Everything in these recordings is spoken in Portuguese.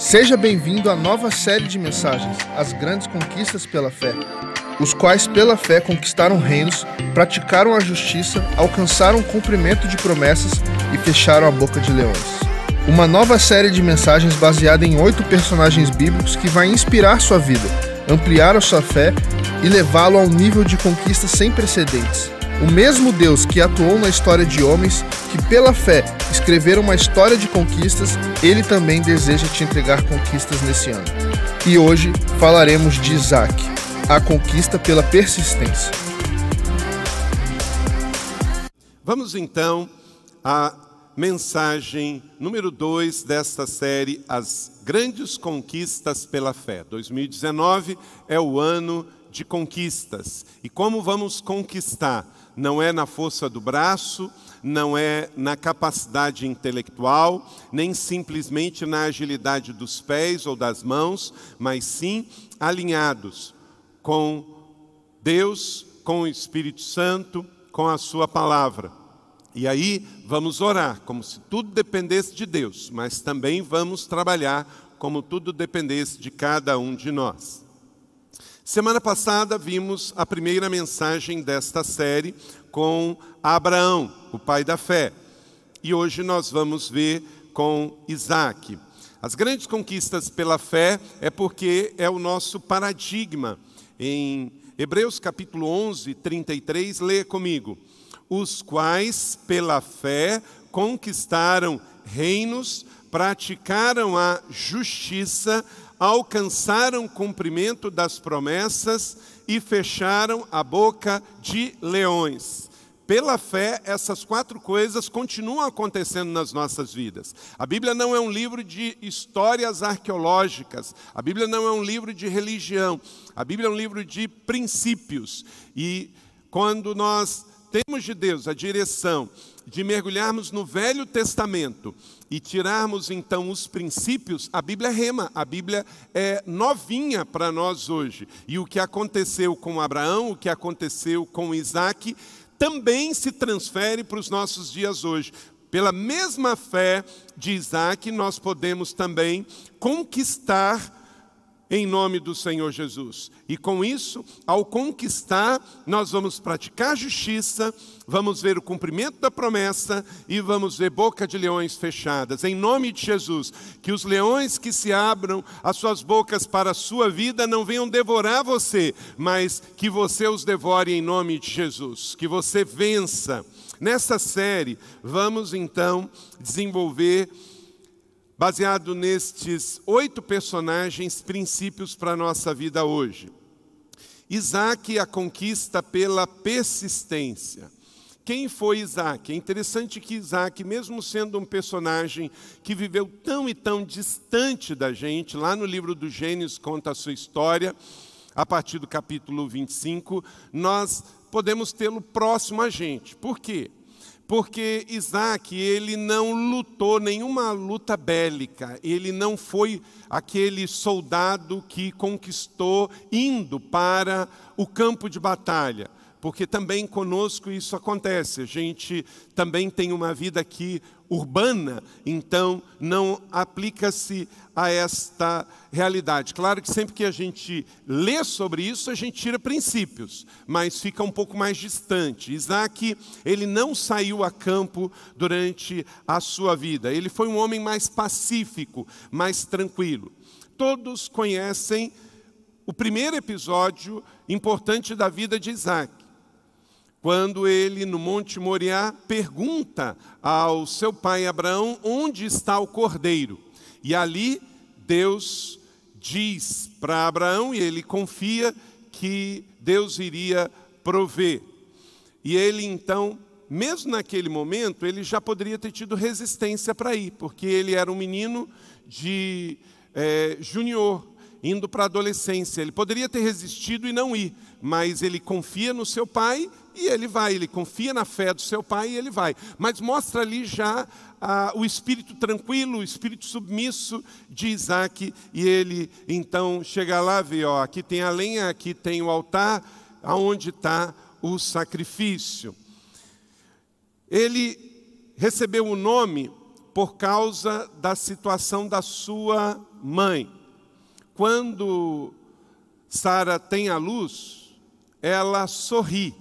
Seja bem-vindo à nova série de mensagens, As Grandes Conquistas pela Fé, os quais pela fé conquistaram reinos, praticaram a justiça, alcançaram o cumprimento de promessas e fecharam a boca de leões. Uma nova série de mensagens baseada em oito personagens bíblicos que vai inspirar sua vida, ampliar a sua fé e levá-lo a um nível de conquista sem precedentes. O mesmo Deus que atuou na história de homens que, pela fé, escreveram uma história de conquistas, ele também deseja te entregar conquistas nesse ano. E hoje falaremos de Isaac, a conquista pela persistência. Vamos então à mensagem número 2 desta série, As Grandes Conquistas pela Fé. 2019 é o ano de conquistas. E como vamos conquistar? não é na força do braço, não é na capacidade intelectual, nem simplesmente na agilidade dos pés ou das mãos, mas sim alinhados com Deus, com o Espírito Santo, com a Sua palavra. E aí vamos orar, como se tudo dependesse de Deus, mas também vamos trabalhar como tudo dependesse de cada um de nós. Semana passada vimos a primeira mensagem desta série com Abraão, o pai da fé. E hoje nós vamos ver com Isaac. As grandes conquistas pela fé é porque é o nosso paradigma. Em Hebreus capítulo 11, 33, leia comigo. Os quais pela fé conquistaram reinos, praticaram a justiça, alcançaram cumprimento das promessas e fecharam a boca de leões pela fé, essas quatro coisas continuam acontecendo nas nossas vidas. A Bíblia não é um livro de histórias arqueológicas, a Bíblia não é um livro de religião, a Bíblia é um livro de princípios. E quando nós temos de Deus a direção de mergulharmos no Velho Testamento e tirarmos então os princípios, a Bíblia é rema, a Bíblia é novinha para nós hoje. E o que aconteceu com Abraão, o que aconteceu com Isaac, também se transfere para os nossos dias hoje. Pela mesma fé de Isaac, nós podemos também conquistar em nome do Senhor Jesus. E com isso, ao conquistar, nós vamos praticar justiça, vamos ver o cumprimento da promessa e vamos ver boca de leões fechadas. Em nome de Jesus, que os leões que se abram as suas bocas para a sua vida não venham devorar você, mas que você os devore em nome de Jesus. Que você vença. Nessa série, vamos então desenvolver baseado nestes oito personagens, princípios para a nossa vida hoje. Isaac, a conquista pela persistência. Quem foi Isaac? É interessante que Isaac, mesmo sendo um personagem que viveu tão e tão distante da gente, lá no livro do Gênesis conta a sua história, a partir do capítulo 25, nós podemos tê-lo próximo a gente. Por quê? porque Isaac, ele não lutou nenhuma luta bélica, ele não foi aquele soldado que conquistou indo para o campo de batalha, porque também conosco isso acontece, a gente também tem uma vida que urbana, então não aplica-se a esta realidade. Claro que sempre que a gente lê sobre isso, a gente tira princípios, mas fica um pouco mais distante. Isaac, ele não saiu a campo durante a sua vida. Ele foi um homem mais pacífico, mais tranquilo. Todos conhecem o primeiro episódio importante da vida de Isaac quando ele, no Monte Moriá, pergunta ao seu pai Abraão onde está o cordeiro. E ali Deus diz para Abraão, e ele confia que Deus iria prover. E ele então, mesmo naquele momento, ele já poderia ter tido resistência para ir, porque ele era um menino de é, junior, indo para a adolescência. Ele poderia ter resistido e não ir, mas ele confia no seu pai e ele vai, ele confia na fé do seu pai e ele vai. Mas mostra ali já ah, o espírito tranquilo, o espírito submisso de Isaac. E ele então chega lá, vê, ó, aqui tem a lenha, aqui tem o altar, aonde está o sacrifício. Ele recebeu o nome por causa da situação da sua mãe. Quando Sara tem a luz, ela sorri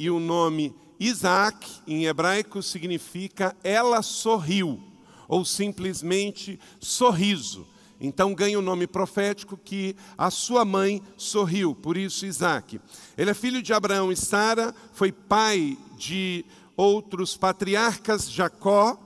e o nome Isaac, em hebraico, significa ela sorriu, ou simplesmente sorriso. Então ganha o um nome profético que a sua mãe sorriu, por isso Isaac. Ele é filho de Abraão e Sara, foi pai de outros patriarcas, Jacó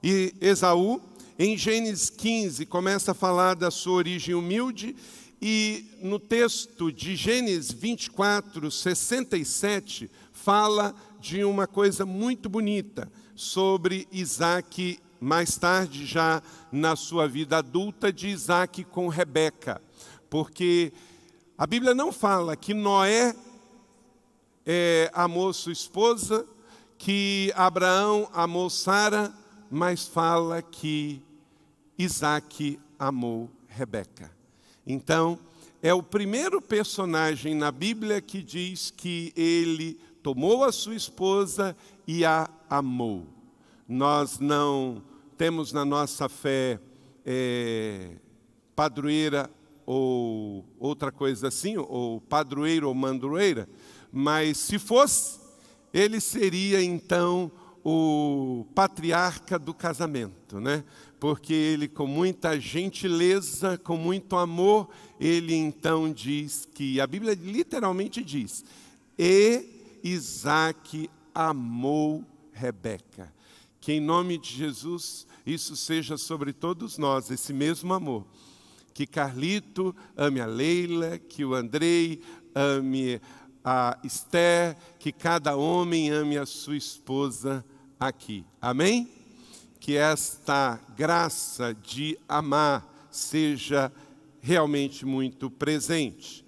e Esaú. Em Gênesis 15 começa a falar da sua origem humilde e no texto de Gênesis 24, 67, fala de uma coisa muito bonita sobre Isaac, mais tarde, já na sua vida adulta, de Isaac com Rebeca. Porque a Bíblia não fala que Noé é, amou sua esposa, que Abraão amou Sara, mas fala que Isaac amou Rebeca. Então, é o primeiro personagem na Bíblia que diz que ele tomou a sua esposa e a amou. Nós não temos na nossa fé é, padroeira ou outra coisa assim, ou padroeiro ou mandroeira, mas se fosse, ele seria então o patriarca do casamento, né? porque ele, com muita gentileza, com muito amor, ele então diz que, a Bíblia literalmente diz, e Isaac amou Rebeca. Que em nome de Jesus isso seja sobre todos nós, esse mesmo amor. Que Carlito ame a Leila, que o Andrei ame a Esther, que cada homem ame a sua esposa aqui. Amém? que esta graça de amar seja realmente muito presente.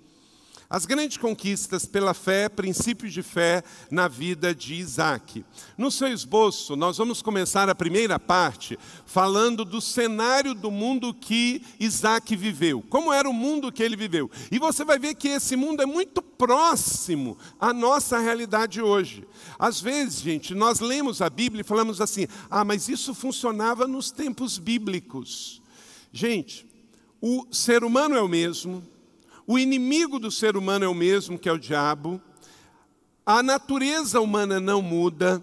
As grandes conquistas pela fé, princípios de fé na vida de Isaac. No seu esboço, nós vamos começar a primeira parte falando do cenário do mundo que Isaac viveu. Como era o mundo que ele viveu. E você vai ver que esse mundo é muito próximo à nossa realidade hoje. Às vezes, gente, nós lemos a Bíblia e falamos assim: ah, mas isso funcionava nos tempos bíblicos. Gente, o ser humano é o mesmo o inimigo do ser humano é o mesmo, que é o diabo. A natureza humana não muda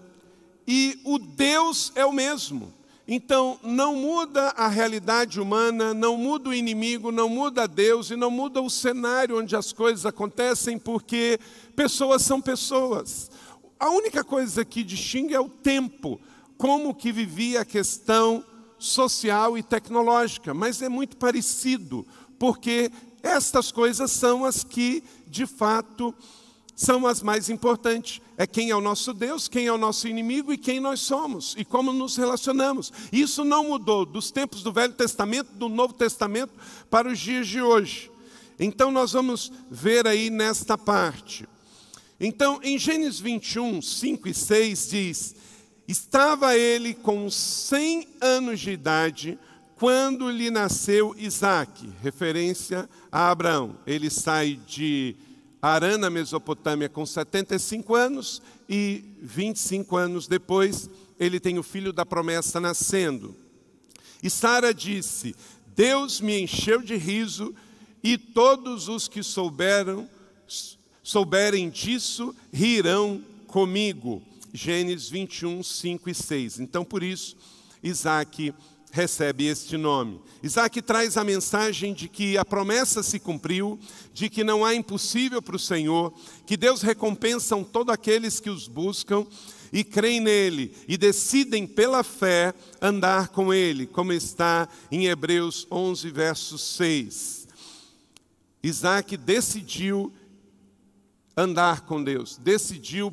e o Deus é o mesmo. Então, não muda a realidade humana, não muda o inimigo, não muda Deus e não muda o cenário onde as coisas acontecem, porque pessoas são pessoas. A única coisa que distingue é o tempo, como que vivia a questão social e tecnológica, mas é muito parecido, porque estas coisas são as que, de fato, são as mais importantes. É quem é o nosso Deus, quem é o nosso inimigo e quem nós somos e como nos relacionamos. Isso não mudou dos tempos do Velho Testamento, do Novo Testamento para os dias de hoje. Então nós vamos ver aí nesta parte. Então, em Gênesis 21, 5 e 6 diz: Estava ele com 100 anos de idade, quando lhe nasceu Isaac, referência a Abraão, ele sai de Arã, na Mesopotâmia, com 75 anos, e 25 anos depois, ele tem o filho da promessa nascendo. E Sara disse: Deus me encheu de riso, e todos os que souberam, souberem disso rirão comigo. Gênesis 21, 5 e 6. Então, por isso, Isaac recebe este nome. Isaac traz a mensagem de que a promessa se cumpriu, de que não há impossível para o Senhor, que Deus recompensa todos aqueles que os buscam e creem nele e decidem pela fé andar com ele, como está em Hebreus 11, verso 6. Isaac decidiu andar com Deus, decidiu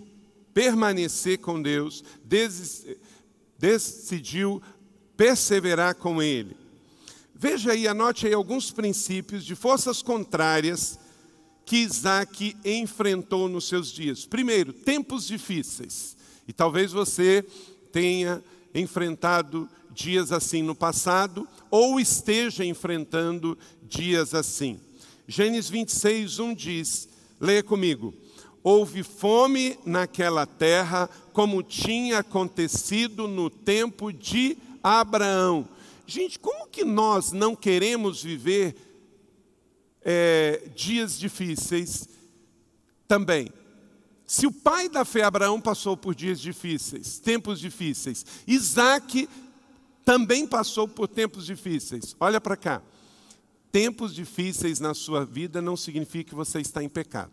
permanecer com Deus, decidiu perseverar com ele. Veja aí, anote aí alguns princípios de forças contrárias que Isaac enfrentou nos seus dias. Primeiro, tempos difíceis. E talvez você tenha enfrentado dias assim no passado ou esteja enfrentando dias assim. Gênesis 26, 1 diz: leia comigo. Houve fome naquela terra, como tinha acontecido no tempo de Abraão. Gente, como que nós não queremos viver é, dias difíceis também? Se o pai da fé Abraão passou por dias difíceis, tempos difíceis, Isaac também passou por tempos difíceis. Olha para cá. Tempos difíceis na sua vida não significa que você está em pecado.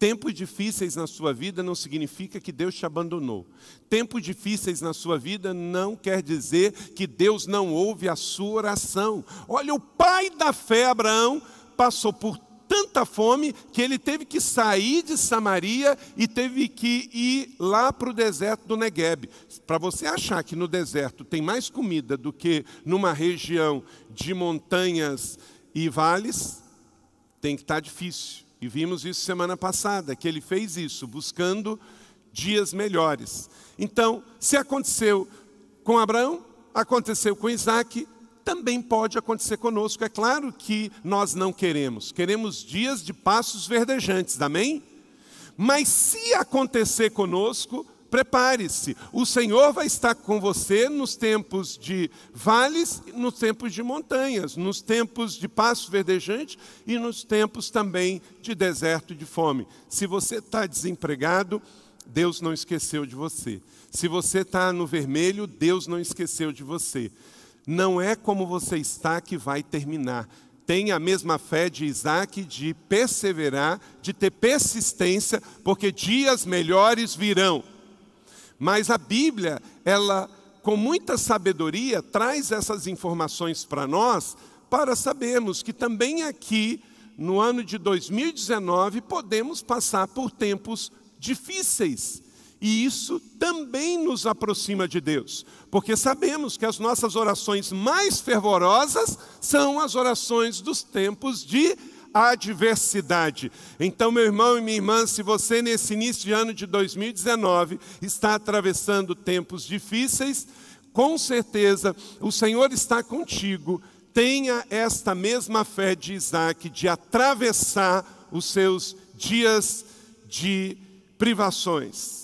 Tempos difíceis na sua vida não significa que Deus te abandonou. Tempos difíceis na sua vida não quer dizer que Deus não ouve a sua oração. Olha, o pai da fé, Abraão, passou por tanta fome que ele teve que sair de Samaria e teve que ir lá para o deserto do Negueb. Para você achar que no deserto tem mais comida do que numa região de montanhas e vales, tem que estar tá difícil. E vimos isso semana passada, que ele fez isso, buscando dias melhores. Então, se aconteceu com Abraão, aconteceu com Isaac, também pode acontecer conosco. É claro que nós não queremos, queremos dias de passos verdejantes, amém? Mas se acontecer conosco, Prepare-se, o Senhor vai estar com você nos tempos de vales, nos tempos de montanhas, nos tempos de passo verdejante e nos tempos também de deserto e de fome. Se você está desempregado, Deus não esqueceu de você. Se você está no vermelho, Deus não esqueceu de você. Não é como você está que vai terminar. Tenha a mesma fé de Isaac de perseverar, de ter persistência, porque dias melhores virão. Mas a Bíblia, ela, com muita sabedoria, traz essas informações para nós, para sabermos que também aqui, no ano de 2019, podemos passar por tempos difíceis. E isso também nos aproxima de Deus, porque sabemos que as nossas orações mais fervorosas são as orações dos tempos de adversidade. Então, meu irmão e minha irmã, se você nesse início de ano de 2019 está atravessando tempos difíceis, com certeza o Senhor está contigo. Tenha esta mesma fé de Isaac de atravessar os seus dias de privações.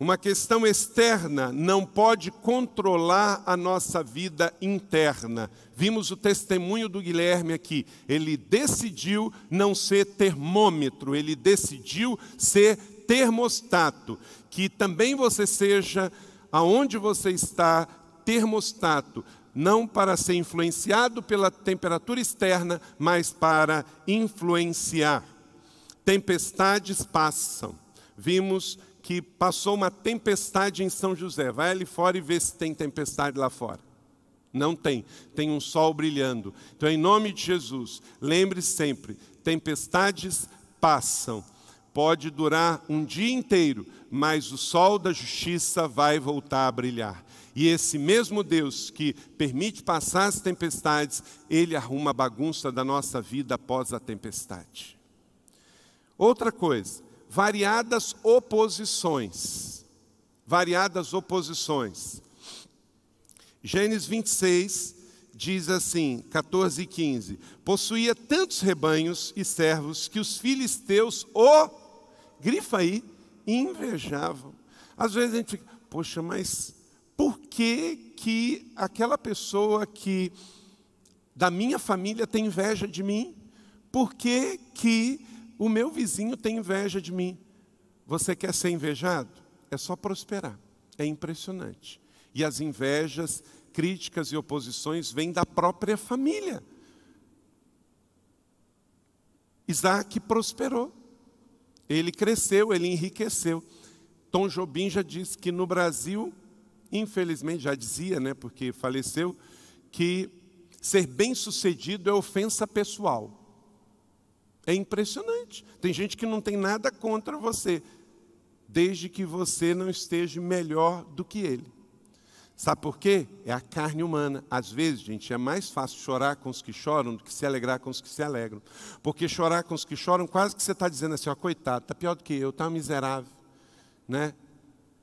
Uma questão externa não pode controlar a nossa vida interna. Vimos o testemunho do Guilherme aqui. Ele decidiu não ser termômetro, ele decidiu ser termostato. Que também você seja, aonde você está, termostato. Não para ser influenciado pela temperatura externa, mas para influenciar. Tempestades passam. Vimos que passou uma tempestade em São José. Vai ali fora e vê se tem tempestade lá fora. Não tem, tem um sol brilhando. Então, em nome de Jesus, lembre sempre: tempestades passam. Pode durar um dia inteiro, mas o sol da justiça vai voltar a brilhar. E esse mesmo Deus que permite passar as tempestades, ele arruma a bagunça da nossa vida após a tempestade. Outra coisa, variadas oposições. Variadas oposições. Gênesis 26 diz assim, 14 e 15: Possuía tantos rebanhos e servos que os filisteus o, grifa aí, invejavam. Às vezes a gente fica, poxa, mas por que, que aquela pessoa que da minha família tem inveja de mim? Por que, que o meu vizinho tem inveja de mim. Você quer ser invejado? É só prosperar. É impressionante. E as invejas, críticas e oposições vêm da própria família. Isaac prosperou. Ele cresceu, ele enriqueceu. Tom Jobim já disse que no Brasil, infelizmente, já dizia, né, porque faleceu, que ser bem-sucedido é ofensa pessoal. É impressionante. Tem gente que não tem nada contra você, desde que você não esteja melhor do que ele. Sabe por quê? É a carne humana. Às vezes, gente, é mais fácil chorar com os que choram do que se alegrar com os que se alegram. Porque chorar com os que choram, quase que você está dizendo assim: ó, coitado, está pior do que eu, está miserável. Né?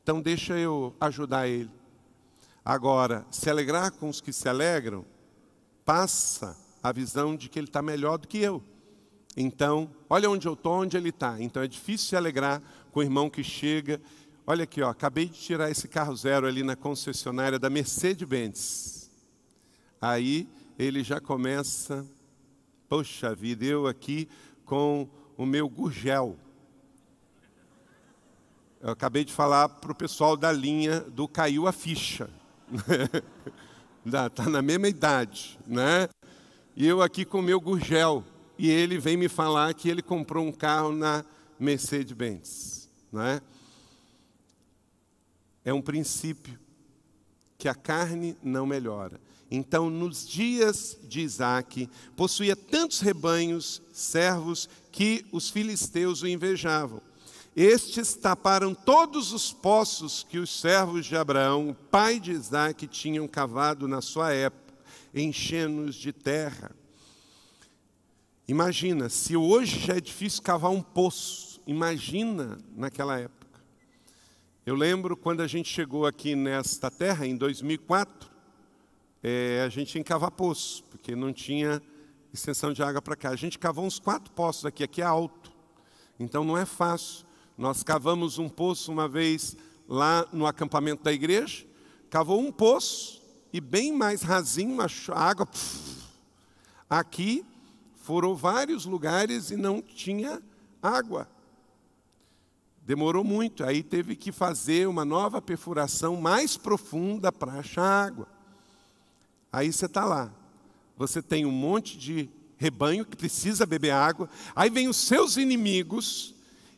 Então, deixa eu ajudar ele. Agora, se alegrar com os que se alegram, passa a visão de que ele está melhor do que eu. Então, olha onde eu estou, onde ele está. Então é difícil se alegrar com o irmão que chega. Olha aqui, ó, acabei de tirar esse carro zero ali na concessionária da Mercedes-Benz. Aí ele já começa, poxa vida, eu aqui com o meu gurgel. Eu acabei de falar para o pessoal da linha do Caiu a Ficha. Está na mesma idade, né? E eu aqui com o meu gurgel e ele vem me falar que ele comprou um carro na Mercedes-Benz. é? É um princípio que a carne não melhora. Então, nos dias de Isaac, possuía tantos rebanhos, servos, que os filisteus o invejavam. Estes taparam todos os poços que os servos de Abraão, pai de Isaac, tinham cavado na sua época, enchendo-os de terra. Imagina, se hoje já é difícil cavar um poço, imagina naquela época. Eu lembro quando a gente chegou aqui nesta terra, em 2004, é, a gente tinha que cavar poço, porque não tinha extensão de água para cá. A gente cavou uns quatro poços aqui, aqui é alto, então não é fácil. Nós cavamos um poço uma vez lá no acampamento da igreja, cavou um poço e bem mais rasinho, a água. Puf, aqui foram vários lugares e não tinha água. Demorou muito, aí teve que fazer uma nova perfuração mais profunda para achar água. Aí você está lá. Você tem um monte de rebanho que precisa beber água. Aí vem os seus inimigos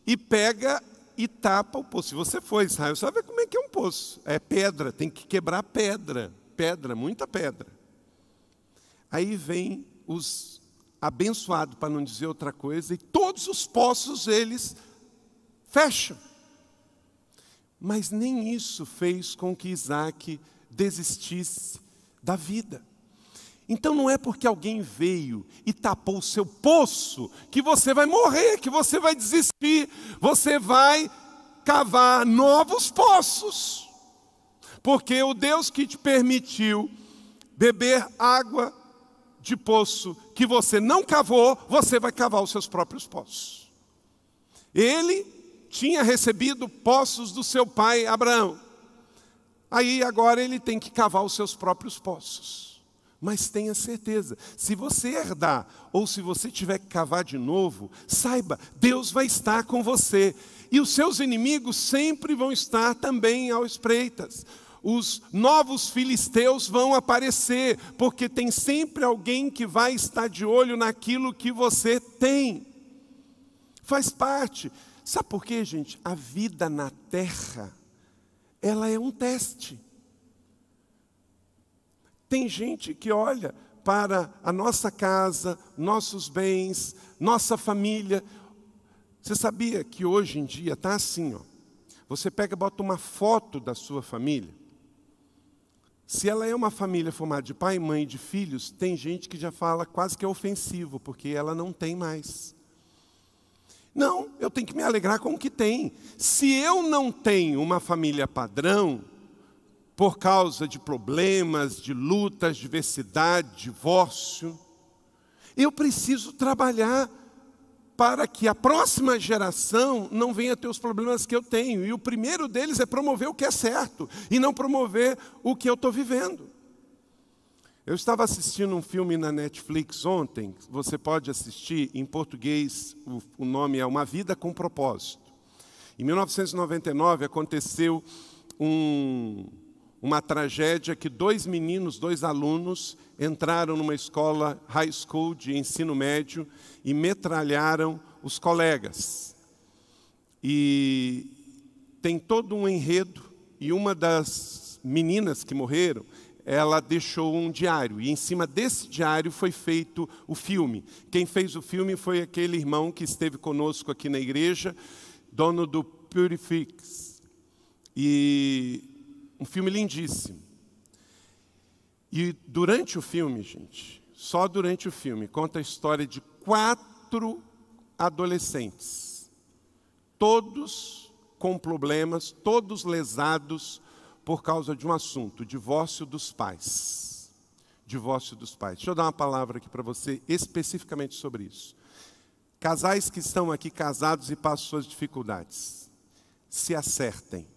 e pega e tapa o poço. Se você for Israel, sabe como é que é um poço? É pedra, tem que quebrar pedra, pedra, muita pedra. Aí vem os abençoado, para não dizer outra coisa, e todos os poços eles fecham. Mas nem isso fez com que Isaac desistisse da vida. Então não é porque alguém veio e tapou o seu poço que você vai morrer, que você vai desistir, você vai cavar novos poços. Porque o Deus que te permitiu beber água de poço que você não cavou, você vai cavar os seus próprios poços. Ele tinha recebido poços do seu pai Abraão. Aí agora ele tem que cavar os seus próprios poços. Mas tenha certeza, se você herdar ou se você tiver que cavar de novo, saiba, Deus vai estar com você. E os seus inimigos sempre vão estar também ao espreitas os novos filisteus vão aparecer, porque tem sempre alguém que vai estar de olho naquilo que você tem. Faz parte. Sabe por quê, gente? A vida na terra, ela é um teste. Tem gente que olha para a nossa casa, nossos bens, nossa família. Você sabia que hoje em dia está assim, ó? Você pega, bota uma foto da sua família se ela é uma família formada de pai, mãe e de filhos, tem gente que já fala quase que é ofensivo, porque ela não tem mais. Não, eu tenho que me alegrar com o que tem. Se eu não tenho uma família padrão, por causa de problemas, de lutas, diversidade, divórcio, eu preciso trabalhar para que a próxima geração não venha ter os problemas que eu tenho. E o primeiro deles é promover o que é certo e não promover o que eu estou vivendo. Eu estava assistindo um filme na Netflix ontem, você pode assistir, em português o, nome é Uma Vida com Propósito. Em 1999 aconteceu um, uma tragédia que dois meninos, dois alunos, entraram numa escola high school de ensino médio e metralharam os colegas. E tem todo um enredo, e uma das meninas que morreram, ela deixou um diário, e em cima desse diário foi feito o filme. Quem fez o filme foi aquele irmão que esteve conosco aqui na igreja, dono do Purifix. E um filme lindíssimo. E durante o filme, gente, só durante o filme, conta a história de quatro adolescentes, todos com problemas, todos lesados por causa de um assunto: divórcio dos pais. Divórcio dos pais. Deixa eu dar uma palavra aqui para você especificamente sobre isso. Casais que estão aqui casados e passam suas dificuldades, se acertem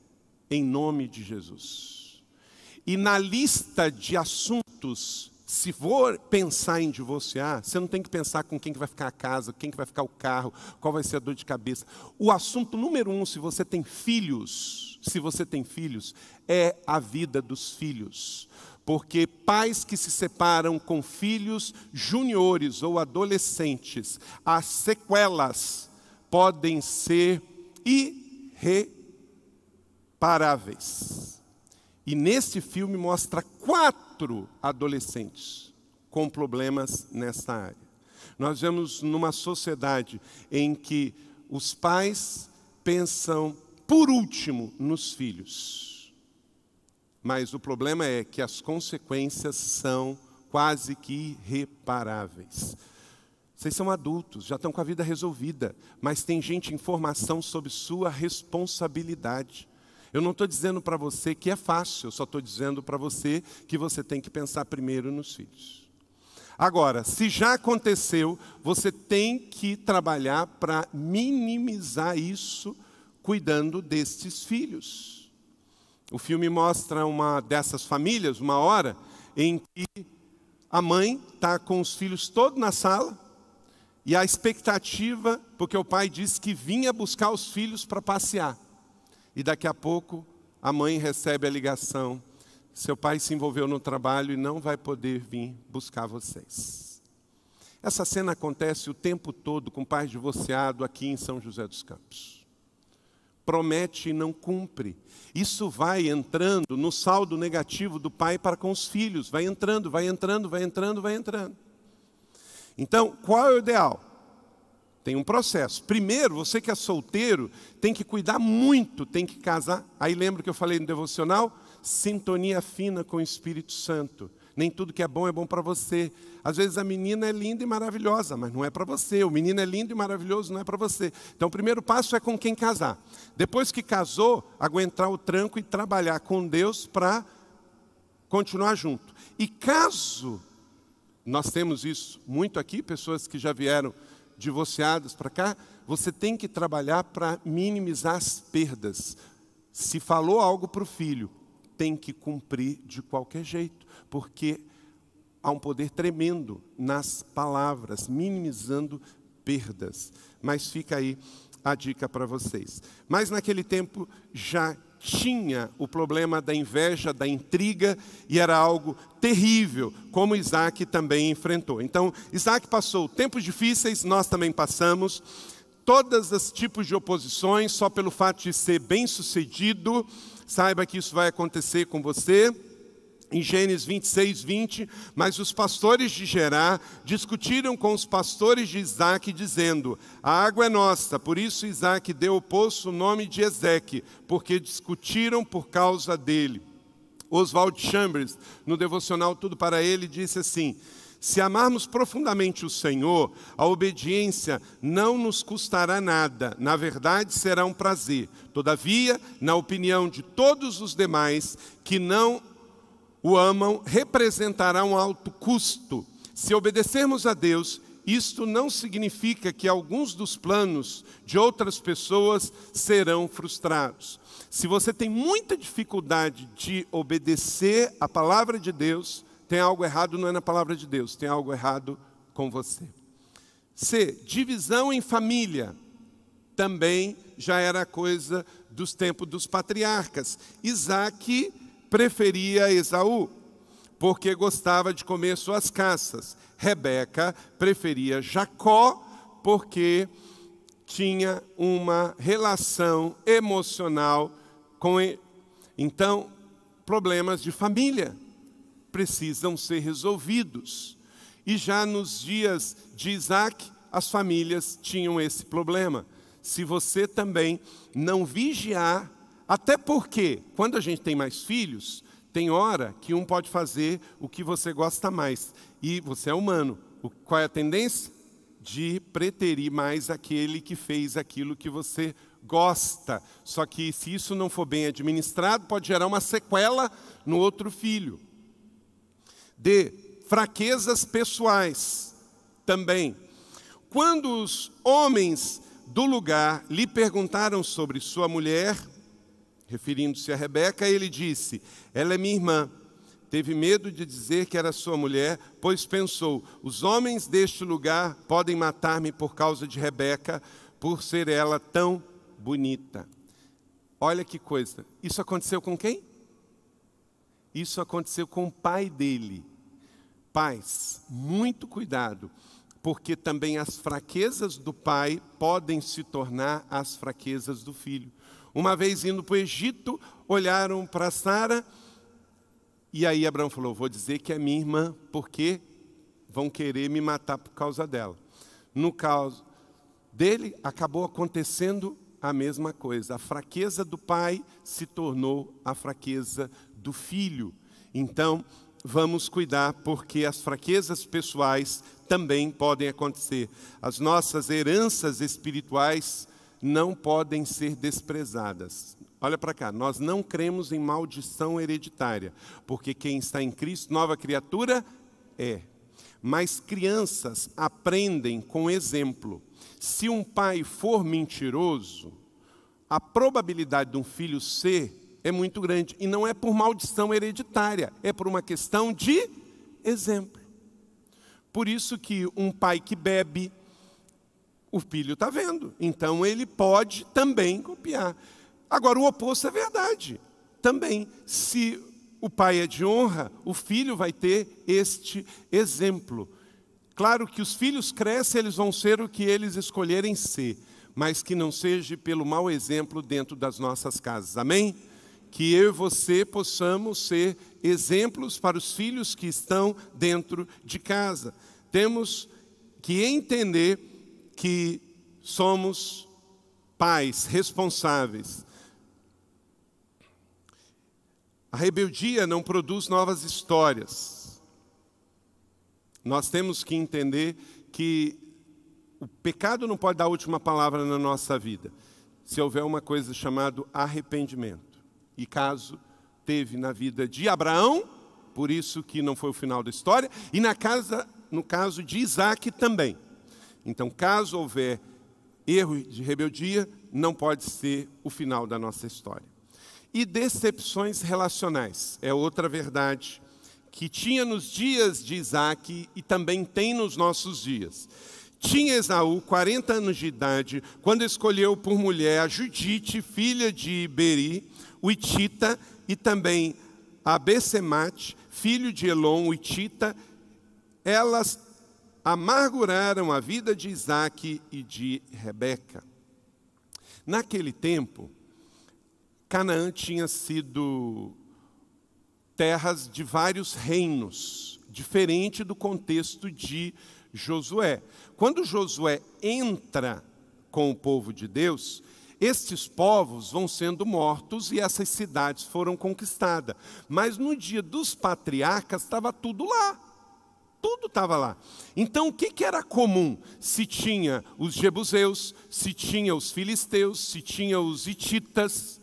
em nome de Jesus. E na lista de assuntos, se for pensar em divorciar, você não tem que pensar com quem que vai ficar a casa, quem que vai ficar o carro, qual vai ser a dor de cabeça. O assunto número um, se você tem filhos, se você tem filhos, é a vida dos filhos porque pais que se separam com filhos júniores ou adolescentes, as sequelas podem ser irreversíveis paráveis. E neste filme mostra quatro adolescentes com problemas nesta área. Nós vemos numa sociedade em que os pais pensam por último nos filhos. Mas o problema é que as consequências são quase que irreparáveis. Vocês são adultos, já estão com a vida resolvida, mas tem gente em formação sob sua responsabilidade. Eu não estou dizendo para você que é fácil, eu só estou dizendo para você que você tem que pensar primeiro nos filhos. Agora, se já aconteceu, você tem que trabalhar para minimizar isso cuidando destes filhos. O filme mostra uma dessas famílias, uma hora, em que a mãe está com os filhos todos na sala e a expectativa, porque o pai disse que vinha buscar os filhos para passear. E daqui a pouco a mãe recebe a ligação: seu pai se envolveu no trabalho e não vai poder vir buscar vocês. Essa cena acontece o tempo todo com pais divorciados aqui em São José dos Campos. Promete e não cumpre. Isso vai entrando no saldo negativo do pai para com os filhos. Vai entrando, vai entrando, vai entrando, vai entrando. Então, qual é o ideal? Tem um processo. Primeiro, você que é solteiro, tem que cuidar muito, tem que casar. Aí lembra que eu falei no devocional? Sintonia fina com o Espírito Santo. Nem tudo que é bom é bom para você. Às vezes a menina é linda e maravilhosa, mas não é para você. O menino é lindo e maravilhoso, não é para você. Então o primeiro passo é com quem casar. Depois que casou, aguentar o tranco e trabalhar com Deus para continuar junto. E caso nós temos isso muito aqui, pessoas que já vieram divorciados para cá, você tem que trabalhar para minimizar as perdas. Se falou algo para o filho, tem que cumprir de qualquer jeito, porque há um poder tremendo nas palavras, minimizando perdas. Mas fica aí a dica para vocês. Mas naquele tempo já tinha o problema da inveja, da intriga, e era algo terrível, como Isaac também enfrentou. Então, Isaac passou tempos difíceis, nós também passamos, todos os tipos de oposições, só pelo fato de ser bem sucedido, saiba que isso vai acontecer com você em Gênesis 26, 20, mas os pastores de Gerá discutiram com os pastores de Isaac, dizendo: A água é nossa, por isso Isaac deu ao poço o nome de Ezeque, porque discutiram por causa dele. Oswald Chambers, no devocional Tudo para Ele, disse assim: Se amarmos profundamente o Senhor, a obediência não nos custará nada, na verdade será um prazer. Todavia, na opinião de todos os demais que não o amam representará um alto custo. Se obedecermos a Deus, isto não significa que alguns dos planos de outras pessoas serão frustrados. Se você tem muita dificuldade de obedecer a palavra de Deus, tem algo errado não é na palavra de Deus, tem algo errado com você. C. Divisão em família também já era coisa dos tempos dos patriarcas. Isaac preferia Esaú, porque gostava de comer suas caças. Rebeca preferia Jacó, porque tinha uma relação emocional com ele. Então, problemas de família precisam ser resolvidos. E já nos dias de Isaac, as famílias tinham esse problema. Se você também não vigiar até porque, quando a gente tem mais filhos, tem hora que um pode fazer o que você gosta mais. E você é humano. O, qual é a tendência? De preterir mais aquele que fez aquilo que você gosta. Só que se isso não for bem administrado, pode gerar uma sequela no outro filho. D. Fraquezas pessoais também. Quando os homens do lugar lhe perguntaram sobre sua mulher, referindo-se a Rebeca, ele disse: Ela é minha irmã. Teve medo de dizer que era sua mulher, pois pensou: os homens deste lugar podem matar-me por causa de Rebeca, por ser ela tão bonita. Olha que coisa. Isso aconteceu com quem? Isso aconteceu com o pai dele. Pais, muito cuidado, porque também as fraquezas do pai podem se tornar as fraquezas do filho. Uma vez indo para o Egito, olharam para Sara e aí Abraão falou: Vou dizer que é minha irmã, porque vão querer me matar por causa dela. No caso dele, acabou acontecendo a mesma coisa. A fraqueza do pai se tornou a fraqueza do filho. Então, vamos cuidar, porque as fraquezas pessoais também podem acontecer. As nossas heranças espirituais não podem ser desprezadas. Olha para cá, nós não cremos em maldição hereditária, porque quem está em Cristo, nova criatura, é. Mas crianças aprendem com exemplo. Se um pai for mentiroso, a probabilidade de um filho ser é muito grande. E não é por maldição hereditária, é por uma questão de exemplo. Por isso que um pai que bebe, o filho está vendo, então ele pode também copiar. Agora, o oposto é verdade. Também, se o pai é de honra, o filho vai ter este exemplo. Claro que os filhos crescem, eles vão ser o que eles escolherem ser, mas que não seja pelo mau exemplo dentro das nossas casas. Amém? que eu e você possamos ser exemplos para os filhos que estão dentro de casa. Temos que entender que somos pais responsáveis. A rebeldia não produz novas histórias. Nós temos que entender que o pecado não pode dar a última palavra na nossa vida, se houver uma coisa chamada arrependimento. E caso teve na vida de Abraão, por isso que não foi o final da história, e na casa, no caso de Isaac também. Então, caso houver erro de rebeldia, não pode ser o final da nossa história. E decepções relacionais é outra verdade que tinha nos dias de Isaac e também tem nos nossos dias. Tinha Esaú 40 anos de idade quando escolheu por mulher a Judite, filha de Beri, o Itita, e também a Bessemate, filho de Elon, o Itita. Elas amarguraram a vida de Isaac e de Rebeca. Naquele tempo, Canaã tinha sido terras de vários reinos, diferente do contexto de Josué. Quando Josué entra com o povo de Deus, estes povos vão sendo mortos e essas cidades foram conquistadas. Mas no dia dos patriarcas estava tudo lá tudo estava lá. Então o que, que era comum? Se tinha os jebuseus, se tinha os filisteus, se tinha os hititas.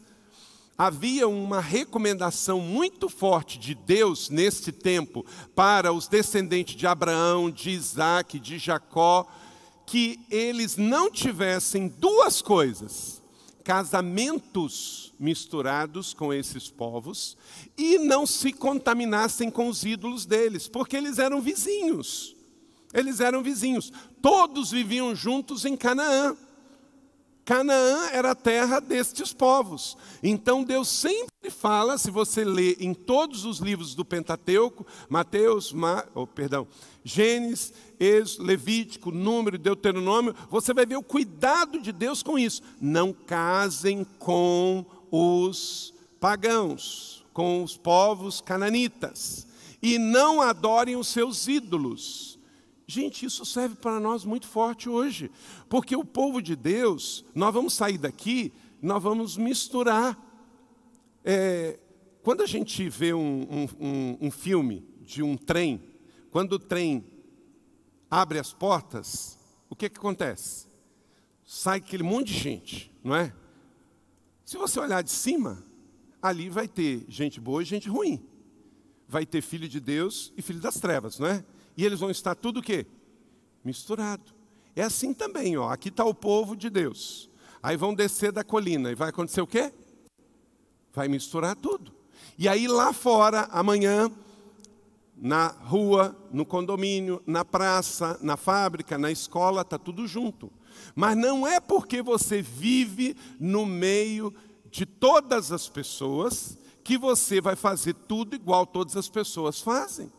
Havia uma recomendação muito forte de Deus nesse tempo para os descendentes de Abraão, de Isaac, de Jacó, que eles não tivessem duas coisas casamentos misturados com esses povos e não se contaminassem com os ídolos deles, porque eles eram vizinhos. Eles eram vizinhos. Todos viviam juntos em Canaã. Canaã era a terra destes povos. Então Deus sempre fala, se você lê em todos os livros do Pentateuco, Mateus, Ma, oh, perdão, Gênesis, Êxodo, Levítico, Número, Deuteronômio, você vai ver o cuidado de Deus com isso. Não casem com os pagãos, com os povos cananitas, e não adorem os seus ídolos. Gente, isso serve para nós muito forte hoje, porque o povo de Deus, nós vamos sair daqui, nós vamos misturar. É, quando a gente vê um, um, um filme de um trem, quando o trem abre as portas, o que, que acontece? Sai aquele monte de gente, não é? Se você olhar de cima, ali vai ter gente boa e gente ruim. Vai ter filho de Deus e filho das trevas, não é? e eles vão estar tudo o quê? Misturado. É assim também, ó. Aqui está o povo de Deus. Aí vão descer da colina e vai acontecer o quê? Vai misturar tudo. E aí lá fora, amanhã, na rua, no condomínio, na praça, na fábrica, na escola, está tudo junto. Mas não é porque você vive no meio de todas as pessoas que você vai fazer tudo igual todas as pessoas fazem.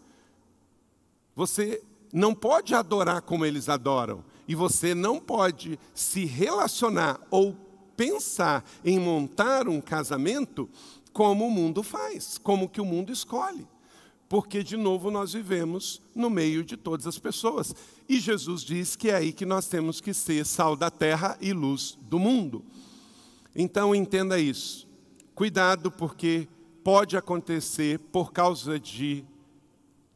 Você não pode adorar como eles adoram. E você não pode se relacionar ou pensar em montar um casamento como o mundo faz, como que o mundo escolhe. Porque, de novo, nós vivemos no meio de todas as pessoas. E Jesus diz que é aí que nós temos que ser sal da terra e luz do mundo. Então, entenda isso. Cuidado, porque pode acontecer, por causa de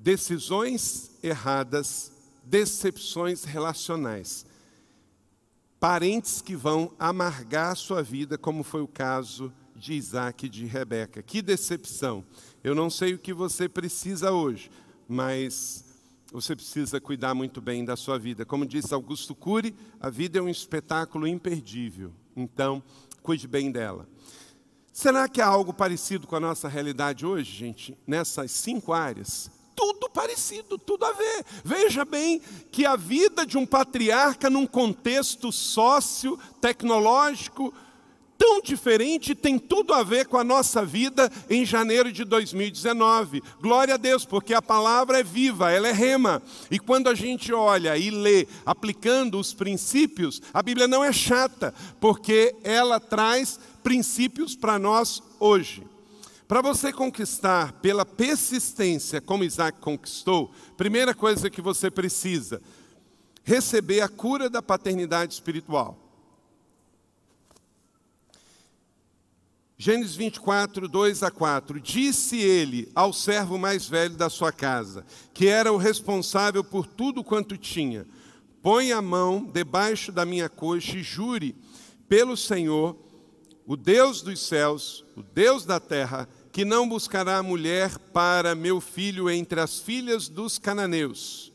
decisões erradas, decepções relacionais. Parentes que vão amargar a sua vida, como foi o caso de Isaac e de Rebeca. Que decepção! Eu não sei o que você precisa hoje, mas você precisa cuidar muito bem da sua vida. Como diz Augusto Cury, a vida é um espetáculo imperdível. Então, cuide bem dela. Será que há algo parecido com a nossa realidade hoje, gente? Nessas cinco áreas? tudo parecido, tudo a ver. Veja bem que a vida de um patriarca num contexto sócio, tecnológico tão diferente tem tudo a ver com a nossa vida em janeiro de 2019. Glória a Deus, porque a palavra é viva, ela é rema. E quando a gente olha e lê aplicando os princípios, a Bíblia não é chata, porque ela traz princípios para nós hoje. Para você conquistar pela persistência, como Isaac conquistou, primeira coisa que você precisa, receber a cura da paternidade espiritual. Gênesis 24, 2 a 4. Disse ele ao servo mais velho da sua casa, que era o responsável por tudo quanto tinha: Põe a mão debaixo da minha coxa e jure pelo Senhor, o Deus dos céus, o Deus da terra, que não buscará mulher para meu filho entre as filhas dos cananeus,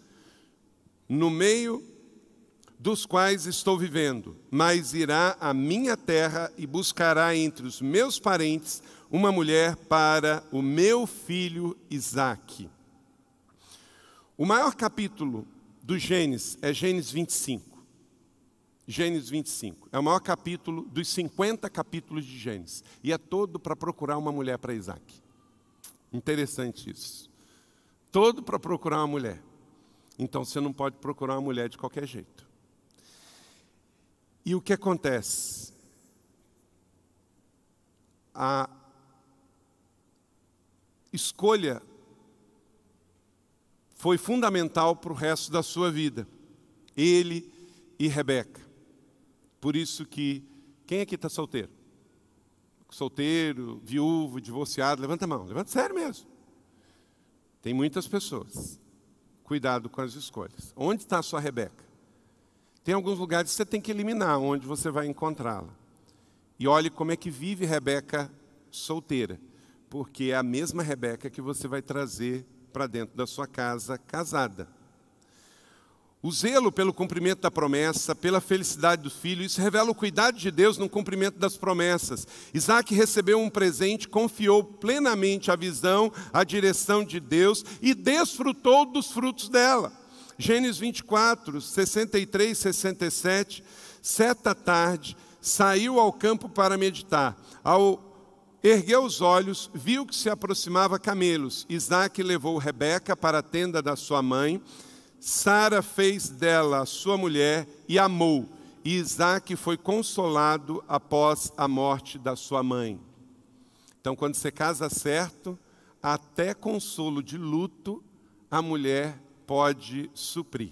no meio dos quais estou vivendo, mas irá à minha terra e buscará entre os meus parentes uma mulher para o meu filho Isaque. O maior capítulo do Gênesis é Gênesis 25. Gênesis 25. É o maior capítulo dos 50 capítulos de Gênesis. E é todo para procurar uma mulher para Isaac. Interessante isso. Todo para procurar uma mulher. Então você não pode procurar uma mulher de qualquer jeito. E o que acontece? A escolha foi fundamental para o resto da sua vida. Ele e Rebeca. Por isso que, quem aqui é está solteiro? Solteiro, viúvo, divorciado, levanta a mão, levanta sério mesmo. Tem muitas pessoas. Cuidado com as escolhas. Onde está a sua Rebeca? Tem alguns lugares que você tem que eliminar onde você vai encontrá-la. E olhe como é que vive Rebeca solteira, porque é a mesma Rebeca que você vai trazer para dentro da sua casa casada. O zelo pelo cumprimento da promessa, pela felicidade do filho, isso revela o cuidado de Deus no cumprimento das promessas. Isaac recebeu um presente, confiou plenamente a visão, a direção de Deus e desfrutou dos frutos dela. Gênesis 24, 63, 67. Seta tarde, saiu ao campo para meditar. Ao ergueu os olhos, viu que se aproximava camelos. Isaac levou Rebeca para a tenda da sua mãe Sara fez dela sua mulher e amou, e Isaac foi consolado após a morte da sua mãe. Então, quando você casa certo, até consolo de luto a mulher pode suprir.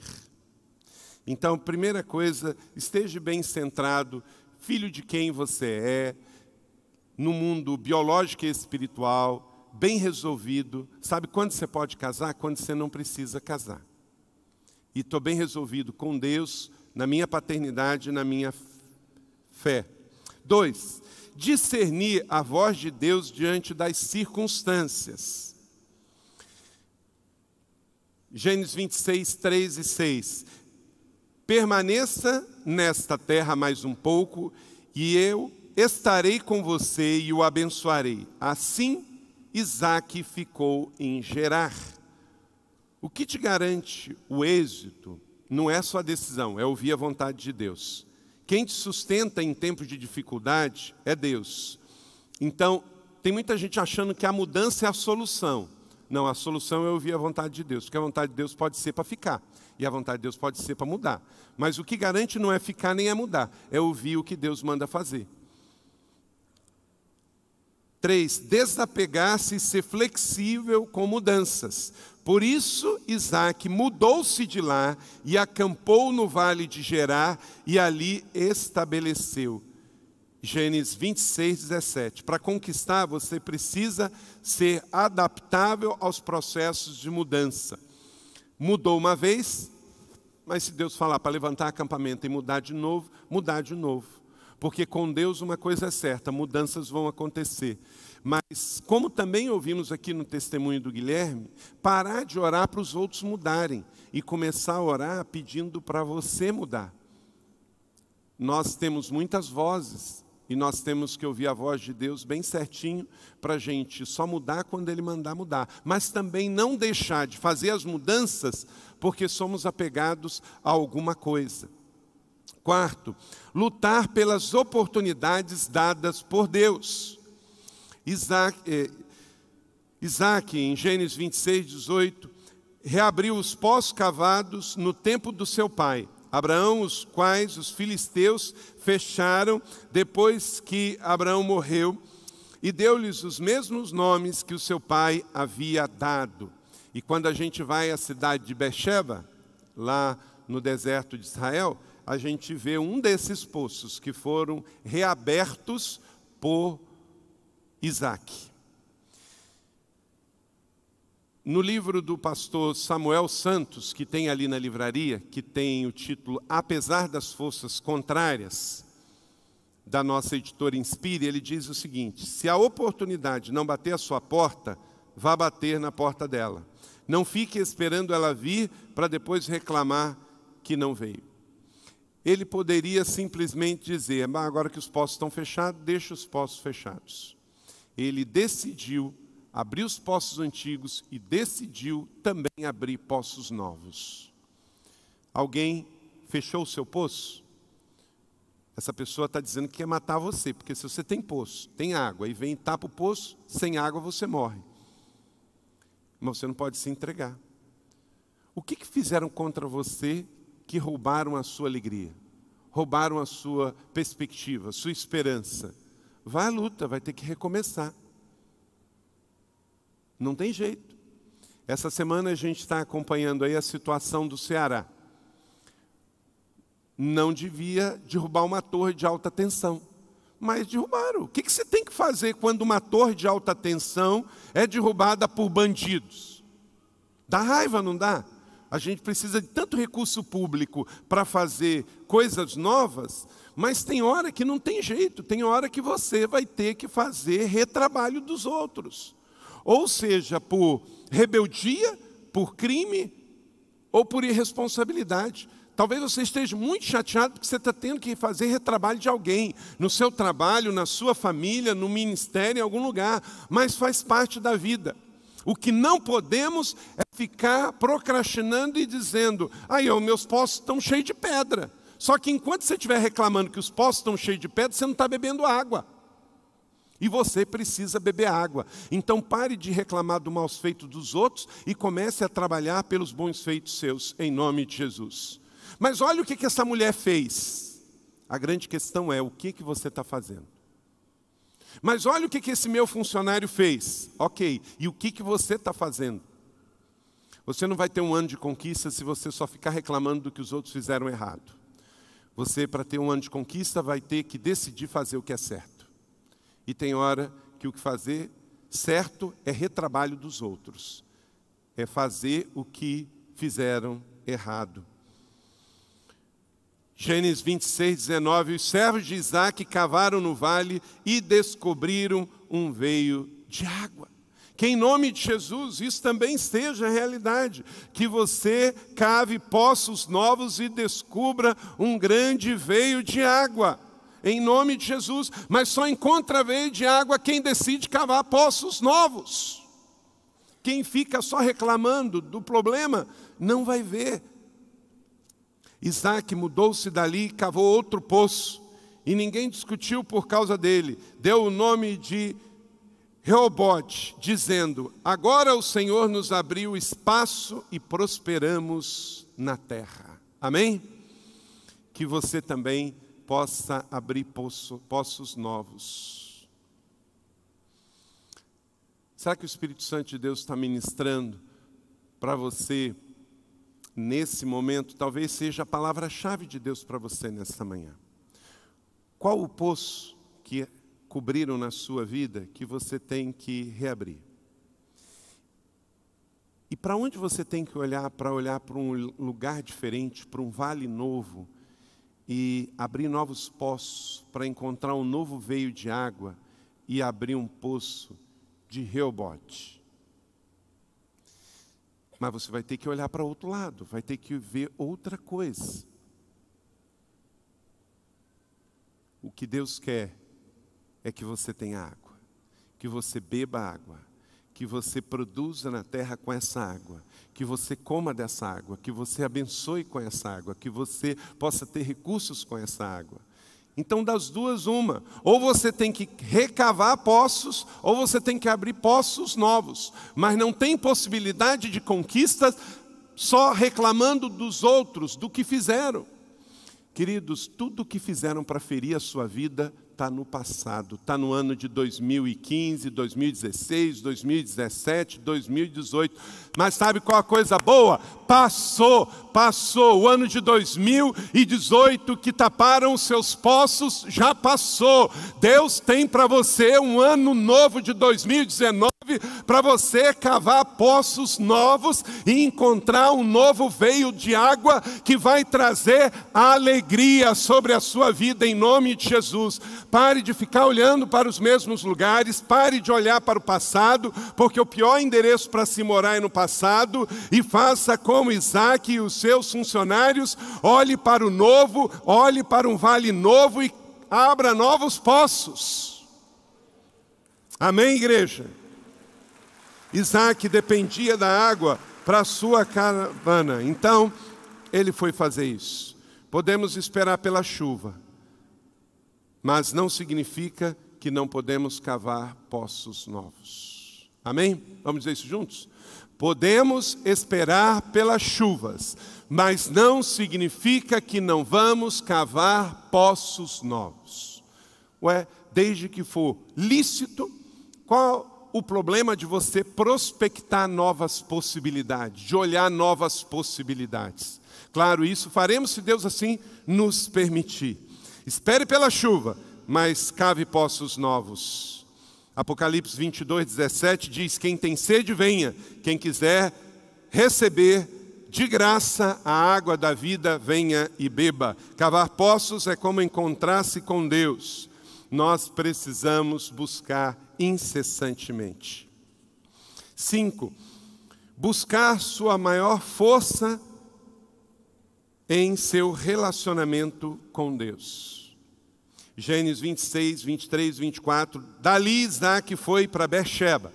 Então, primeira coisa, esteja bem centrado, filho de quem você é, no mundo biológico e espiritual, bem resolvido. Sabe quando você pode casar? Quando você não precisa casar e estou bem resolvido com Deus, na minha paternidade e na minha fé. Dois, discernir a voz de Deus diante das circunstâncias. Gênesis 26, 3 e 6. Permaneça nesta terra mais um pouco, e eu estarei com você e o abençoarei. Assim Isaac ficou em Gerar. O que te garante o êxito não é só a decisão, é ouvir a vontade de Deus. Quem te sustenta em tempos de dificuldade é Deus. Então, tem muita gente achando que a mudança é a solução. Não, a solução é ouvir a vontade de Deus, porque a vontade de Deus pode ser para ficar, e a vontade de Deus pode ser para mudar. Mas o que garante não é ficar nem é mudar, é ouvir o que Deus manda fazer. 3. Desapegar-se e ser flexível com mudanças. Por isso Isaac mudou-se de lá e acampou no vale de Gerar e ali estabeleceu. Gênesis 26, 17. Para conquistar, você precisa ser adaptável aos processos de mudança. Mudou uma vez, mas se Deus falar para levantar acampamento e mudar de novo, mudar de novo. Porque com Deus uma coisa é certa, mudanças vão acontecer. Mas, como também ouvimos aqui no testemunho do Guilherme, parar de orar para os outros mudarem e começar a orar pedindo para você mudar. Nós temos muitas vozes e nós temos que ouvir a voz de Deus bem certinho para a gente só mudar quando Ele mandar mudar. Mas também não deixar de fazer as mudanças porque somos apegados a alguma coisa. Quarto, lutar pelas oportunidades dadas por Deus. Isaac, eh, Isaac, em Gênesis 26, 18, reabriu os poços cavados no tempo do seu pai, Abraão, os quais os filisteus fecharam depois que Abraão morreu, e deu-lhes os mesmos nomes que o seu pai havia dado. E quando a gente vai à cidade de Becheba, lá no deserto de Israel, a gente vê um desses poços que foram reabertos por Isaac. No livro do pastor Samuel Santos, que tem ali na livraria, que tem o título Apesar das Forças Contrárias, da nossa editora Inspire, ele diz o seguinte: se a oportunidade não bater a sua porta, vá bater na porta dela. Não fique esperando ela vir para depois reclamar que não veio. Ele poderia simplesmente dizer: agora que os postos estão fechados, deixa os postos fechados ele decidiu abrir os poços antigos e decidiu também abrir poços novos. Alguém fechou o seu poço? Essa pessoa está dizendo que quer matar você, porque se você tem poço, tem água, e vem e tapa o poço, sem água você morre. Mas você não pode se entregar. O que, que fizeram contra você que roubaram a sua alegria? Roubaram a sua perspectiva, sua esperança? Vai à luta, vai ter que recomeçar. Não tem jeito. Essa semana a gente está acompanhando aí a situação do Ceará. Não devia derrubar uma torre de alta tensão, mas derrubaram. O que, que você tem que fazer quando uma torre de alta tensão é derrubada por bandidos? Dá raiva, não dá? A gente precisa de tanto recurso público para fazer coisas novas, mas tem hora que não tem jeito, tem hora que você vai ter que fazer retrabalho dos outros. Ou seja, por rebeldia, por crime ou por irresponsabilidade. Talvez você esteja muito chateado porque você está tendo que fazer retrabalho de alguém, no seu trabalho, na sua família, no ministério, em algum lugar, mas faz parte da vida. O que não podemos é ficar procrastinando e dizendo: aí, os meus poços estão cheios de pedra. Só que enquanto você estiver reclamando que os poços estão cheios de pedra, você não está bebendo água. E você precisa beber água. Então pare de reclamar do mal feito dos outros e comece a trabalhar pelos bons feitos seus, em nome de Jesus. Mas olha o que, que essa mulher fez. A grande questão é o que, que você está fazendo. Mas olha o que, que esse meu funcionário fez. Ok, e o que, que você está fazendo? Você não vai ter um ano de conquista se você só ficar reclamando do que os outros fizeram errado. Você, para ter um ano de conquista, vai ter que decidir fazer o que é certo. E tem hora que o que fazer certo é retrabalho dos outros, é fazer o que fizeram errado Gênesis 26, 19. Os servos de Isaac cavaram no vale e descobriram um veio de água. Que em nome de Jesus isso também seja realidade. Que você cave poços novos e descubra um grande veio de água. Em nome de Jesus. Mas só encontra veio de água quem decide cavar poços novos. Quem fica só reclamando do problema não vai ver Isaac mudou-se dali e cavou outro poço, e ninguém discutiu por causa dele. Deu o nome de Reobote, dizendo: Agora o Senhor nos abriu espaço e prosperamos na terra. Amém? Que você também possa abrir poço, poços novos. Será que o Espírito Santo de Deus está ministrando para você nesse momento, talvez seja a palavra-chave de Deus para você nesta manhã. Qual o poço que cobriram na sua vida que você tem que reabrir? E para onde você tem que olhar para olhar para um lugar diferente, para um vale novo e abrir novos poços para encontrar um novo veio de água e abrir um poço de rebote? Mas você vai ter que olhar para outro lado, vai ter que ver outra coisa. O que Deus quer é que você tenha água, que você beba água, que você produza na terra com essa água, que você coma dessa água, que você abençoe com essa água, que você possa ter recursos com essa água. Então, das duas, uma. Ou você tem que recavar poços, ou você tem que abrir poços novos. Mas não tem possibilidade de conquistas só reclamando dos outros, do que fizeram. Queridos, tudo o que fizeram para ferir a sua vida está no passado, está no ano de 2015, 2016, 2017, 2018. Mas sabe qual a coisa boa? Passou, passou. O ano de 2018 que taparam seus poços já passou. Deus tem para você um ano novo de 2019 para você cavar poços novos e encontrar um novo veio de água que vai trazer alegria sobre a sua vida em nome de Jesus. Pare de ficar olhando para os mesmos lugares, pare de olhar para o passado, porque o pior endereço para se morar é no passado, e faça como Isaac e os seus funcionários: olhe para o novo, olhe para um vale novo e abra novos poços. Amém, igreja? Isaac dependia da água para a sua caravana, então ele foi fazer isso. Podemos esperar pela chuva mas não significa que não podemos cavar poços novos. Amém? Vamos dizer isso juntos? Podemos esperar pelas chuvas, mas não significa que não vamos cavar poços novos. Ué, desde que for lícito, qual o problema de você prospectar novas possibilidades, de olhar novas possibilidades? Claro, isso faremos se Deus assim nos permitir. Espere pela chuva, mas cave poços novos. Apocalipse 22, 17 diz: Quem tem sede, venha. Quem quiser receber de graça a água da vida, venha e beba. Cavar poços é como encontrar-se com Deus. Nós precisamos buscar incessantemente. 5. Buscar sua maior força em seu relacionamento com Deus. Gênesis 26, 23, 24. Dali Isaac foi para Beersheba.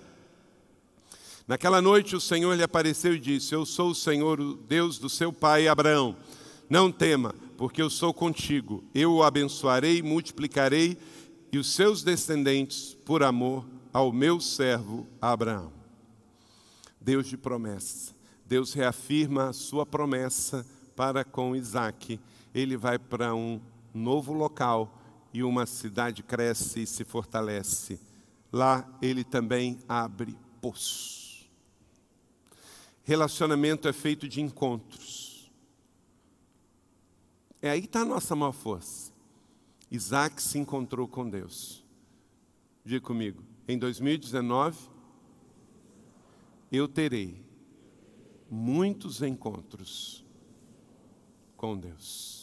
Naquela noite o Senhor lhe apareceu e disse: Eu sou o Senhor, o Deus do seu pai Abraão. Não tema, porque eu sou contigo. Eu o abençoarei, multiplicarei e os seus descendentes por amor ao meu servo Abraão. Deus de promessa. Deus reafirma a sua promessa para com Isaac. Ele vai para um novo local e uma cidade cresce e se fortalece. Lá ele também abre poços. Relacionamento é feito de encontros. É aí que está a nossa maior força. Isaac se encontrou com Deus. Diga comigo, em 2019, eu terei muitos encontros com Deus.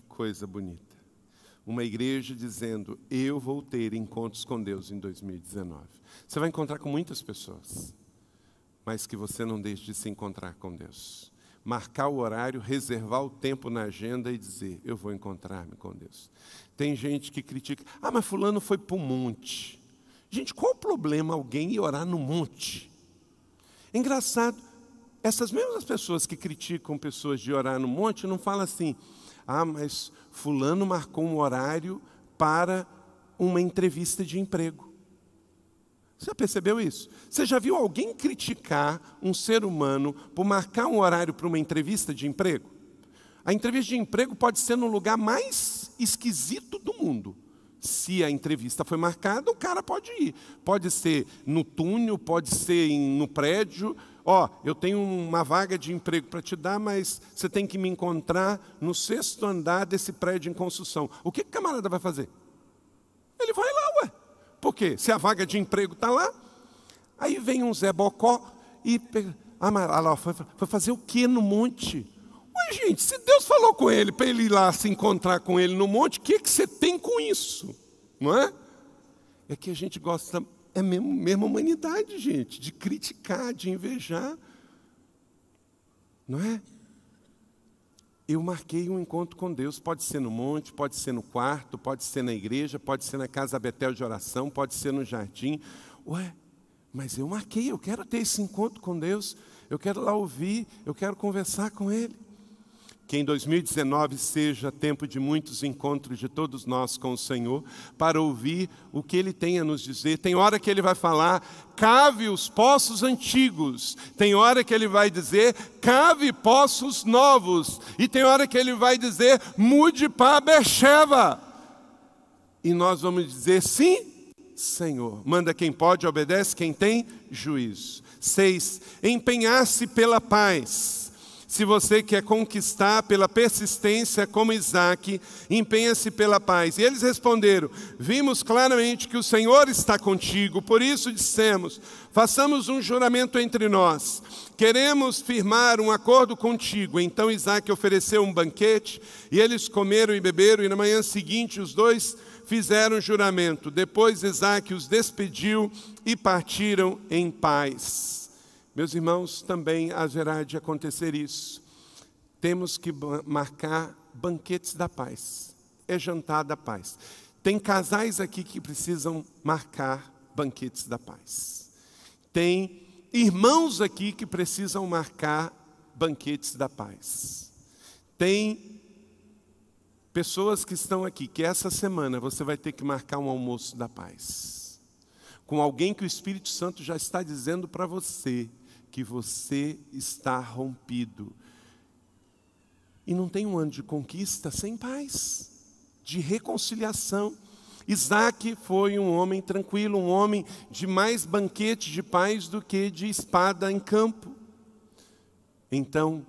que coisa bonita. Uma igreja dizendo: Eu vou ter encontros com Deus em 2019. Você vai encontrar com muitas pessoas, mas que você não deixe de se encontrar com Deus. Marcar o horário, reservar o tempo na agenda e dizer: Eu vou encontrar-me com Deus. Tem gente que critica: Ah, mas Fulano foi para o monte. Gente, qual o problema alguém ir orar no monte? Engraçado, essas mesmas pessoas que criticam pessoas de orar no monte não falam assim, ah, mas Fulano marcou um horário para uma entrevista de emprego. Você já percebeu isso? Você já viu alguém criticar um ser humano por marcar um horário para uma entrevista de emprego? A entrevista de emprego pode ser no lugar mais esquisito do mundo. Se a entrevista foi marcada, o cara pode ir. Pode ser no túnel, pode ser no prédio, Ó, eu tenho uma vaga de emprego para te dar, mas você tem que me encontrar no sexto andar desse prédio em construção. O que o camarada vai fazer? Ele vai lá, ué. Por quê? Se a vaga de emprego está lá, aí vem um Zé Bocó e pega. Ah, mas ah, lá, foi, foi fazer o que no monte? Ué, gente, se Deus falou com ele para ele ir lá se encontrar com ele no monte, o que, que você tem com isso? Não é? É que a gente gosta é a mesma humanidade, gente, de criticar, de invejar. Não é? Eu marquei um encontro com Deus. Pode ser no monte, pode ser no quarto, pode ser na igreja, pode ser na casa Betel de oração, pode ser no jardim. Ué, mas eu marquei, eu quero ter esse encontro com Deus, eu quero lá ouvir, eu quero conversar com Ele. Que em 2019 seja tempo de muitos encontros de todos nós com o Senhor, para ouvir o que Ele tem a nos dizer. Tem hora que Ele vai falar, cave os poços antigos. Tem hora que Ele vai dizer, cave poços novos. E tem hora que Ele vai dizer, mude para Becheva. E nós vamos dizer, sim, Senhor. Manda quem pode, obedece quem tem juízo. Seis. Empenhar-se pela paz se você quer conquistar pela persistência como Isaac, empenha-se pela paz. E eles responderam: Vimos claramente que o Senhor está contigo, por isso dissemos: Façamos um juramento entre nós. Queremos firmar um acordo contigo. Então Isaac ofereceu um banquete e eles comeram e beberam, e na manhã seguinte os dois fizeram juramento. Depois Isaac os despediu e partiram em paz. Meus irmãos, também haverá de acontecer isso. Temos que marcar banquetes da paz, é jantar da paz. Tem casais aqui que precisam marcar banquetes da paz. Tem irmãos aqui que precisam marcar banquetes da paz. Tem pessoas que estão aqui que essa semana você vai ter que marcar um almoço da paz. Com alguém que o Espírito Santo já está dizendo para você que você está rompido. E não tem um ano de conquista sem paz, de reconciliação. Isaac foi um homem tranquilo, um homem de mais banquete de paz do que de espada em campo. Então,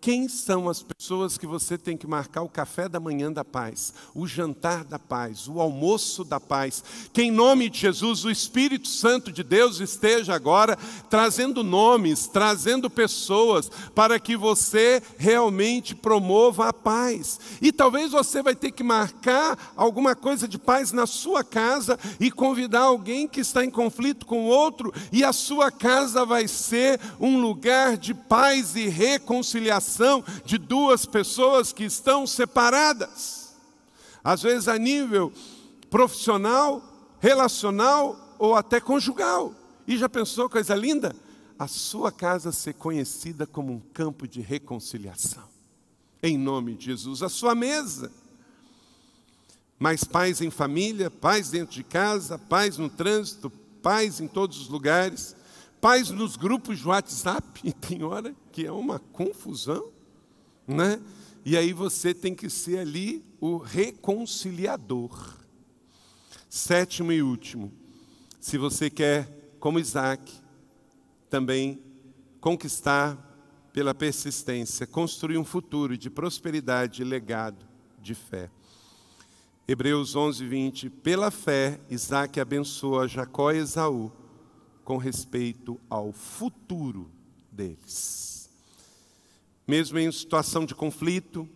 quem são as pessoas que você tem que marcar o café da manhã da paz, o jantar da paz, o almoço da paz? Que em nome de Jesus, o Espírito Santo de Deus esteja agora trazendo nomes, trazendo pessoas, para que você realmente promova a paz. E talvez você vai ter que marcar alguma coisa de paz na sua casa e convidar alguém que está em conflito com outro, e a sua casa vai ser um lugar de paz e reconciliação relação de duas pessoas que estão separadas, às vezes a nível profissional, relacional ou até conjugal. E já pensou coisa linda? A sua casa ser conhecida como um campo de reconciliação. Em nome de Jesus, a sua mesa. Mais paz em família, paz dentro de casa, paz no trânsito, paz em todos os lugares, paz nos grupos de WhatsApp, tem hora que é uma confusão, né? E aí você tem que ser ali o reconciliador. Sétimo e último, se você quer, como Isaac, também conquistar pela persistência, construir um futuro de prosperidade e legado de fé. Hebreus 11, 20. Pela fé, Isaac abençoa Jacó e Esaú com respeito ao futuro deles mesmo em situação de conflito.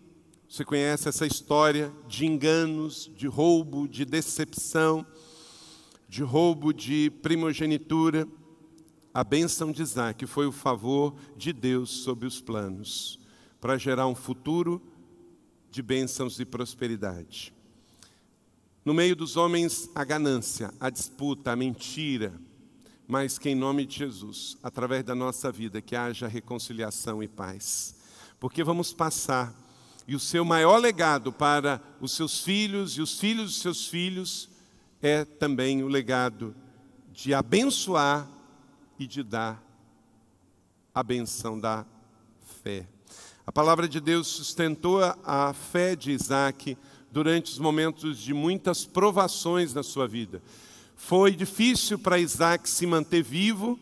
Você conhece essa história de enganos, de roubo, de decepção, de roubo de primogenitura. A bênção de Isaac foi o favor de Deus sobre os planos, para gerar um futuro de bênçãos e prosperidade. No meio dos homens, a ganância, a disputa, a mentira, mas que em nome de Jesus, através da nossa vida, que haja reconciliação e paz porque vamos passar. E o seu maior legado para os seus filhos e os filhos dos seus filhos é também o legado de abençoar e de dar a benção da fé. A palavra de Deus sustentou a fé de Isaac durante os momentos de muitas provações na sua vida. Foi difícil para Isaac se manter vivo,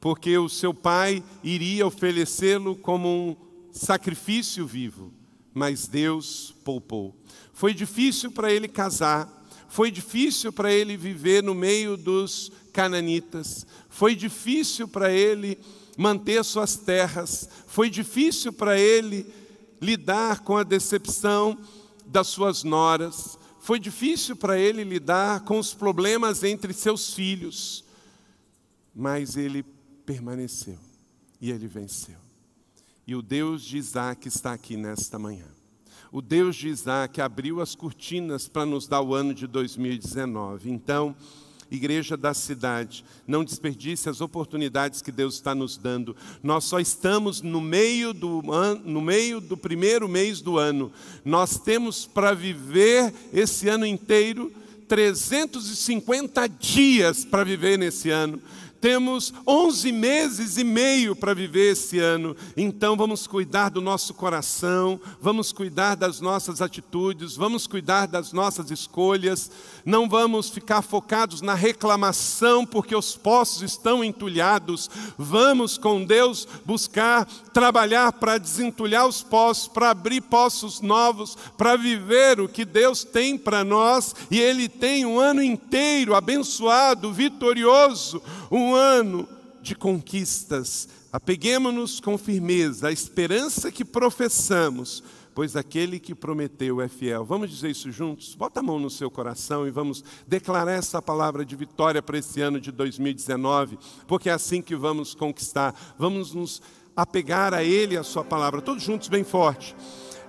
porque o seu pai iria oferecê-lo como um sacrifício vivo, mas Deus poupou. Foi difícil para ele casar, foi difícil para ele viver no meio dos cananitas, foi difícil para ele manter suas terras, foi difícil para ele lidar com a decepção das suas noras, foi difícil para ele lidar com os problemas entre seus filhos, mas ele permaneceu e ele venceu. E o Deus de Isaac está aqui nesta manhã. O Deus de Isaac abriu as cortinas para nos dar o ano de 2019. Então, igreja da cidade, não desperdice as oportunidades que Deus está nos dando. Nós só estamos no meio do, an... no meio do primeiro mês do ano. Nós temos para viver esse ano inteiro 350 dias para viver nesse ano. Temos 11 meses e meio para viver esse ano, então vamos cuidar do nosso coração, vamos cuidar das nossas atitudes, vamos cuidar das nossas escolhas, não vamos ficar focados na reclamação porque os poços estão entulhados, vamos com Deus buscar trabalhar para desentulhar os poços, para abrir poços novos, para viver o que Deus tem para nós e Ele tem um ano inteiro abençoado, vitorioso, um um ano de conquistas. Apeguemos-nos com firmeza à esperança que professamos, pois aquele que prometeu é fiel. Vamos dizer isso juntos? Bota a mão no seu coração e vamos declarar essa palavra de vitória para esse ano de 2019, porque é assim que vamos conquistar. Vamos nos apegar a Ele e a Sua palavra, todos juntos, bem forte.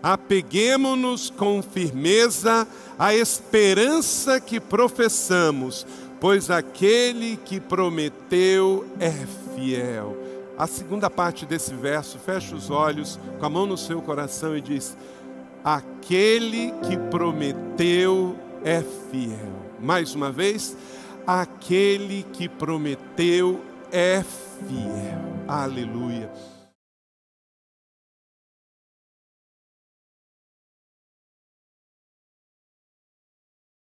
Apeguemos-nos com firmeza à esperança que professamos pois aquele que prometeu é fiel. A segunda parte desse verso, fecha os olhos, com a mão no seu coração e diz: Aquele que prometeu é fiel. Mais uma vez, aquele que prometeu é fiel. Aleluia.